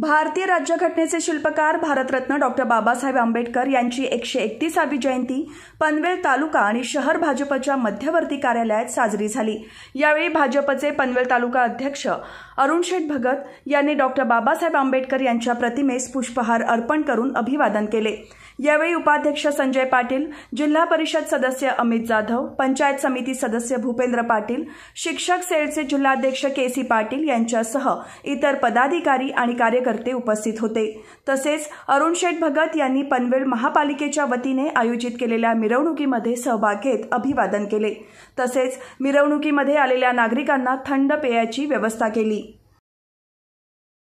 भारतीय राज्यघटनेचे शिल्पकार भारतरत्न डॉक्टर बाबासाहेब आंबेडकर यांची एकशे एकतीसावी जयंती पनवेल तालुका आणि शहर भाजपच्या मध्यवर्ती कार्यालयात साजरी झाली यावेळी भाजपचे पनवेल तालुका अध्यक्ष शेठ भगत यांनी डॉक्टर बाबासाहेब आंबेडकर यांच्या प्रतिमेस पुष्पहार अर्पण करून अभिवादन केले यावेळी उपाध्यक्ष संजय पाटील जिल्हा परिषद सदस्य अमित जाधव पंचायत समिती सदस्य भूपेंद्र पाटील शिक्षक सेलचे जिल्हाध्यक्ष के सी पाटील यांच्यासह इतर पदाधिकारी आणि कार्यकर्ते कार्यकर्ते उपस्थित होते तसेच अरुण शेठ भगत यांनी पनवेल महापालिकेच्या वतीने आयोजित केलेल्या मिरवणुकीमध्ये सहभाग घेत अभिवादन केले तसेच मिरवणुकीमध्ये आलेल्या नागरिकांना थंड पेयाची व्यवस्था केली